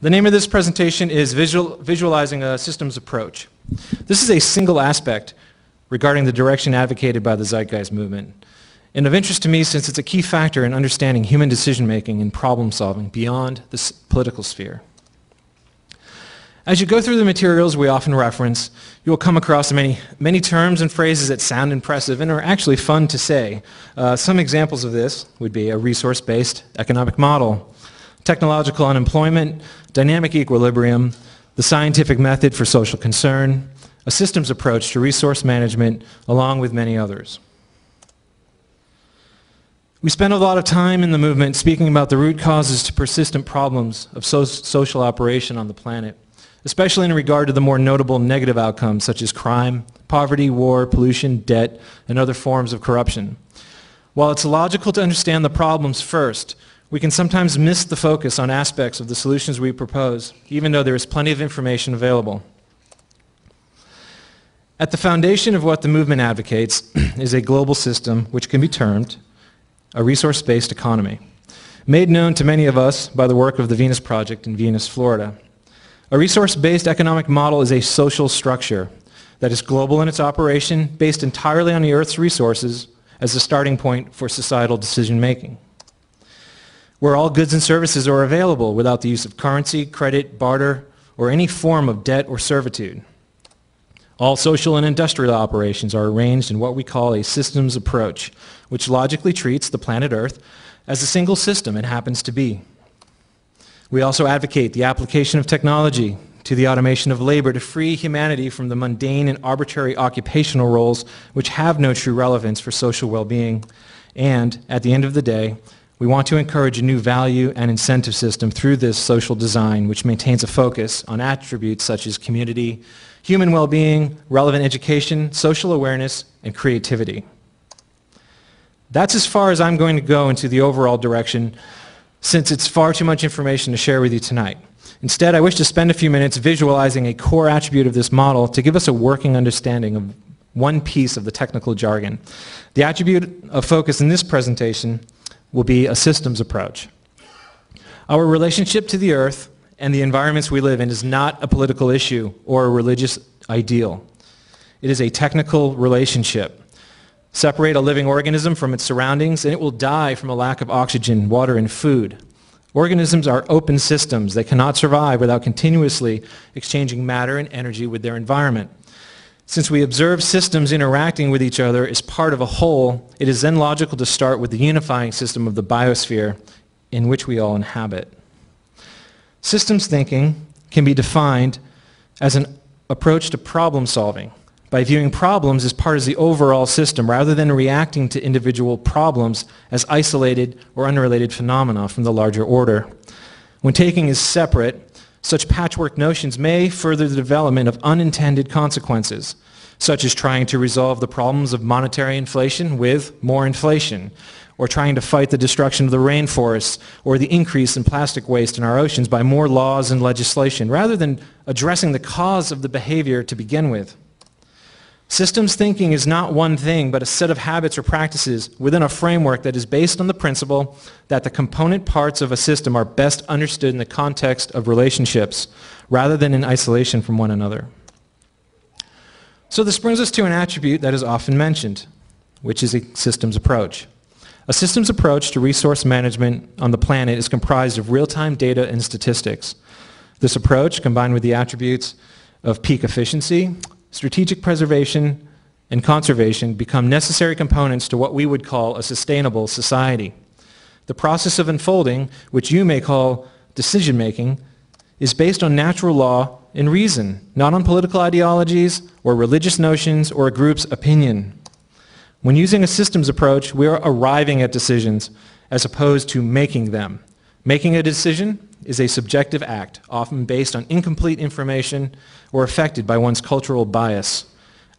The name of this presentation is Visual, Visualizing a Systems Approach. This is a single aspect regarding the direction advocated by the Zeitgeist movement, and of interest to me since it's a key factor in understanding human decision-making and problem-solving beyond the political sphere. As you go through the materials we often reference, you will come across many, many terms and phrases that sound impressive and are actually fun to say. Uh, some examples of this would be a resource-based economic model, technological unemployment, dynamic equilibrium, the scientific method for social concern, a systems approach to resource management, along with many others. We spend a lot of time in the movement speaking about the root causes to persistent problems of so social operation on the planet, especially in regard to the more notable negative outcomes such as crime, poverty, war, pollution, debt, and other forms of corruption. While it's logical to understand the problems first, we can sometimes miss the focus on aspects of the solutions we propose, even though there is plenty of information available. At the foundation of what the movement advocates is a global system which can be termed a resource-based economy, made known to many of us by the work of the Venus Project in Venus, Florida. A resource-based economic model is a social structure that is global in its operation, based entirely on the Earth's resources as the starting point for societal decision-making where all goods and services are available without the use of currency, credit, barter, or any form of debt or servitude. All social and industrial operations are arranged in what we call a systems approach, which logically treats the planet Earth as a single system it happens to be. We also advocate the application of technology to the automation of labor to free humanity from the mundane and arbitrary occupational roles which have no true relevance for social well-being. And at the end of the day, we want to encourage a new value and incentive system through this social design, which maintains a focus on attributes such as community, human well-being, relevant education, social awareness, and creativity. That's as far as I'm going to go into the overall direction, since it's far too much information to share with you tonight. Instead, I wish to spend a few minutes visualizing a core attribute of this model to give us a working understanding of one piece of the technical jargon. The attribute of focus in this presentation will be a systems approach. Our relationship to the earth and the environments we live in is not a political issue or a religious ideal. It is a technical relationship. Separate a living organism from its surroundings and it will die from a lack of oxygen, water, and food. Organisms are open systems. They cannot survive without continuously exchanging matter and energy with their environment. Since we observe systems interacting with each other as part of a whole, it is then logical to start with the unifying system of the biosphere in which we all inhabit. Systems thinking can be defined as an approach to problem solving by viewing problems as part of the overall system rather than reacting to individual problems as isolated or unrelated phenomena from the larger order. When taking is separate, such patchwork notions may further the development of unintended consequences, such as trying to resolve the problems of monetary inflation with more inflation, or trying to fight the destruction of the rainforests or the increase in plastic waste in our oceans by more laws and legislation, rather than addressing the cause of the behavior to begin with. Systems thinking is not one thing, but a set of habits or practices within a framework that is based on the principle that the component parts of a system are best understood in the context of relationships rather than in isolation from one another. So this brings us to an attribute that is often mentioned, which is a systems approach. A systems approach to resource management on the planet is comprised of real-time data and statistics. This approach, combined with the attributes of peak efficiency, strategic preservation and conservation become necessary components to what we would call a sustainable society. The process of unfolding, which you may call decision-making, is based on natural law and reason, not on political ideologies or religious notions or a group's opinion. When using a systems approach, we are arriving at decisions as opposed to making them. Making a decision is a subjective act, often based on incomplete information or affected by one's cultural bias.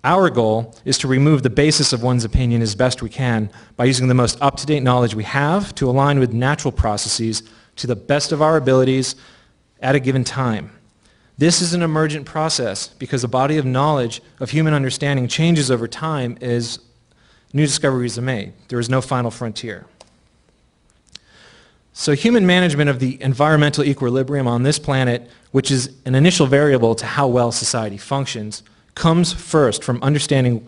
Our goal is to remove the basis of one's opinion as best we can by using the most up-to-date knowledge we have to align with natural processes to the best of our abilities at a given time. This is an emergent process because the body of knowledge of human understanding changes over time as new discoveries are made. There is no final frontier. So human management of the environmental equilibrium on this planet, which is an initial variable to how well society functions, comes first from understanding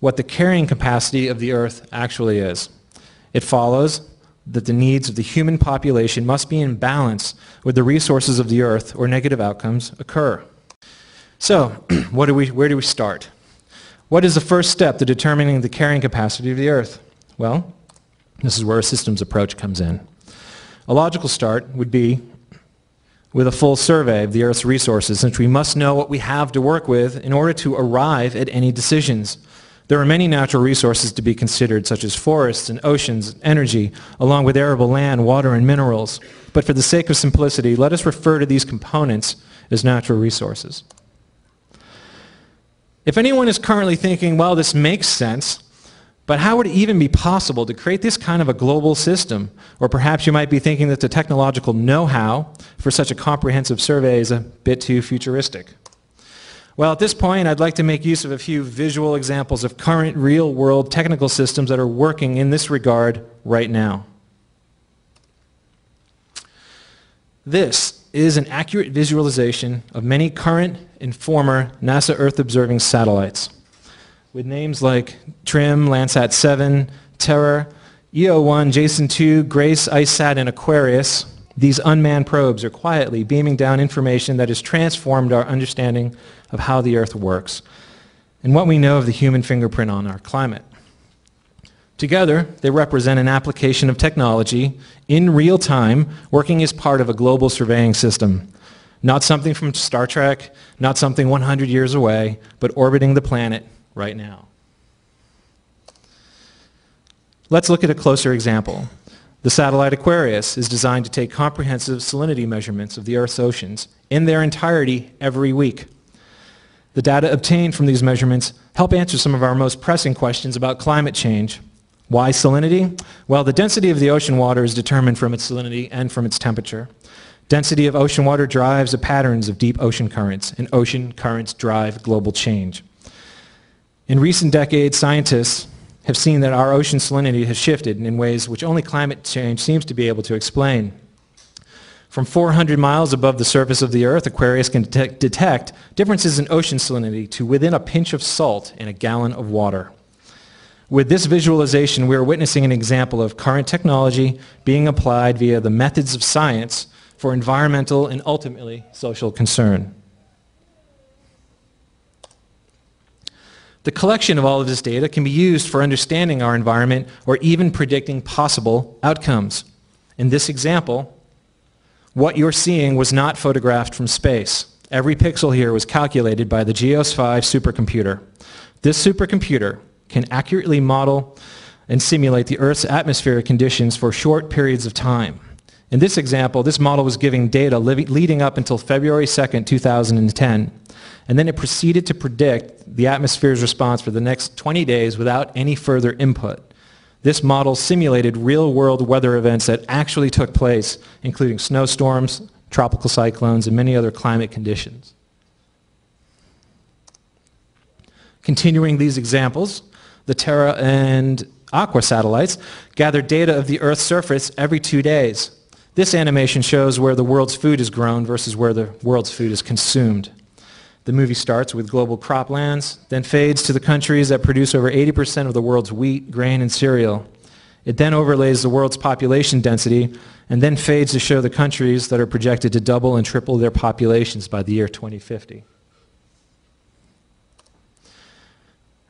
what the carrying capacity of the Earth actually is. It follows that the needs of the human population must be in balance with the resources of the Earth or negative outcomes occur. So, what do we, where do we start? What is the first step to determining the carrying capacity of the Earth? Well, this is where a systems approach comes in. A logical start would be with a full survey of the Earth's resources, since we must know what we have to work with in order to arrive at any decisions. There are many natural resources to be considered, such as forests and oceans, energy, along with arable land, water, and minerals. But for the sake of simplicity, let us refer to these components as natural resources. If anyone is currently thinking, well, this makes sense, but how would it even be possible to create this kind of a global system? Or perhaps you might be thinking that the technological know-how for such a comprehensive survey is a bit too futuristic. Well, at this point, I'd like to make use of a few visual examples of current real-world technical systems that are working in this regard right now. This is an accurate visualization of many current and former NASA Earth observing satellites with names like Trim, Landsat 7, Terror, EO1, Jason 2, Grace, ISAT, and Aquarius, these unmanned probes are quietly beaming down information that has transformed our understanding of how the Earth works and what we know of the human fingerprint on our climate. Together, they represent an application of technology in real time, working as part of a global surveying system. Not something from Star Trek, not something 100 years away, but orbiting the planet right now. Let's look at a closer example. The satellite Aquarius is designed to take comprehensive salinity measurements of the Earth's oceans in their entirety every week. The data obtained from these measurements help answer some of our most pressing questions about climate change. Why salinity? Well, the density of the ocean water is determined from its salinity and from its temperature. Density of ocean water drives the patterns of deep ocean currents, and ocean currents drive global change. In recent decades, scientists have seen that our ocean salinity has shifted in ways which only climate change seems to be able to explain. From 400 miles above the surface of the Earth, Aquarius can detect, differences in ocean salinity to within a pinch of salt in a gallon of water. With this visualization, we are witnessing an example of current technology being applied via the methods of science for environmental and ultimately social concern. The collection of all of this data can be used for understanding our environment or even predicting possible outcomes. In this example, what you're seeing was not photographed from space. Every pixel here was calculated by the GEOS 5 supercomputer. This supercomputer can accurately model and simulate the Earth's atmospheric conditions for short periods of time. In this example, this model was giving data leading up until February 2nd, 2010 and then it proceeded to predict the atmosphere's response for the next 20 days without any further input. This model simulated real-world weather events that actually took place, including snowstorms, tropical cyclones, and many other climate conditions. Continuing these examples, the Terra and Aqua satellites gather data of the Earth's surface every two days. This animation shows where the world's food is grown versus where the world's food is consumed. The movie starts with global croplands, then fades to the countries that produce over 80% of the world's wheat, grain, and cereal. It then overlays the world's population density and then fades to show the countries that are projected to double and triple their populations by the year 2050.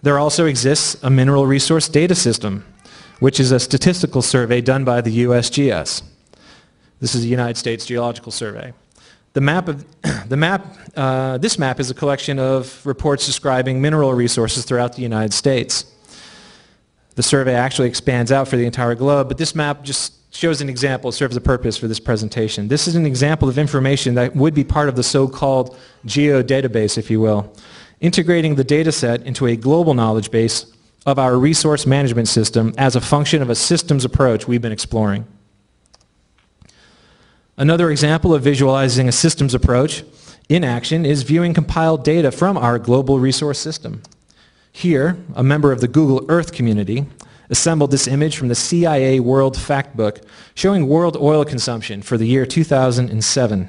There also exists a mineral resource data system, which is a statistical survey done by the USGS. This is the United States Geological Survey. The map of, the map, uh, this map is a collection of reports describing mineral resources throughout the United States. The survey actually expands out for the entire globe, but this map just shows an example, serves a purpose for this presentation. This is an example of information that would be part of the so-called geo database, if you will, integrating the data set into a global knowledge base of our resource management system as a function of a systems approach we've been exploring. Another example of visualizing a systems approach in action is viewing compiled data from our global resource system. Here, a member of the Google Earth community assembled this image from the CIA World Factbook showing world oil consumption for the year 2007.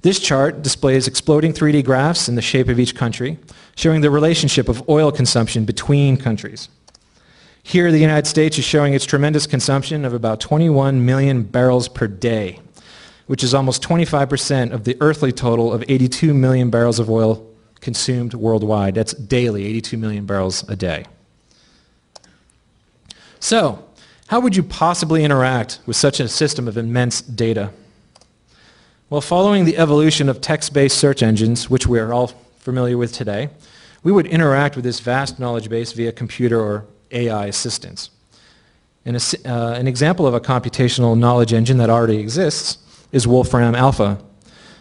This chart displays exploding 3D graphs in the shape of each country, showing the relationship of oil consumption between countries. Here, the United States is showing its tremendous consumption of about 21 million barrels per day which is almost 25% of the earthly total of 82 million barrels of oil consumed worldwide. That's daily, 82 million barrels a day. So, how would you possibly interact with such a system of immense data? Well, following the evolution of text-based search engines, which we are all familiar with today, we would interact with this vast knowledge base via computer or AI assistance. uh, an example of a computational knowledge engine that already exists is Wolfram Alpha.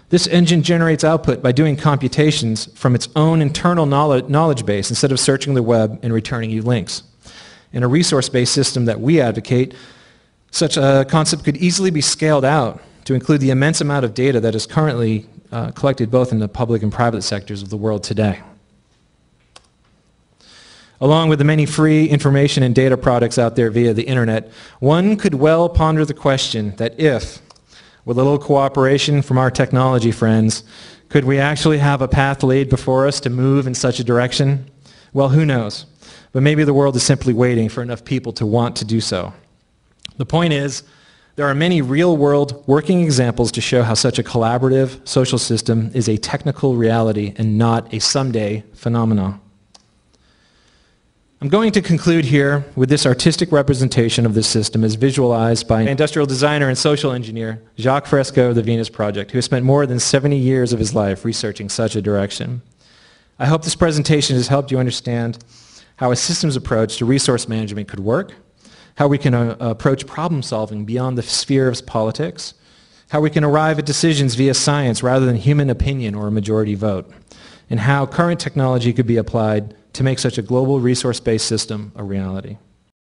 This engine generates output by doing computations from its own internal knowledge base instead of searching the web and returning you links. In a resource-based system that we advocate, such a concept could easily be scaled out to include the immense amount of data that is currently uh, collected both in the public and private sectors of the world today. Along with the many free information and data products out there via the internet, one could well ponder the question that if with a little cooperation from our technology friends, could we actually have a path laid before us to move in such a direction? Well, who knows? But maybe the world is simply waiting for enough people to want to do so. The point is, there are many real-world working examples to show how such a collaborative social system is a technical reality and not a someday phenomenon. I'm going to conclude here with this artistic representation of this system as visualized by industrial designer and social engineer Jacques Fresco of the Venus Project, who has spent more than 70 years of his life researching such a direction. I hope this presentation has helped you understand how a systems approach to resource management could work, how we can uh, approach problem solving beyond the sphere of politics, how we can arrive at decisions via science rather than human opinion or a majority vote, and how current technology could be applied to make such a global resource based system a reality.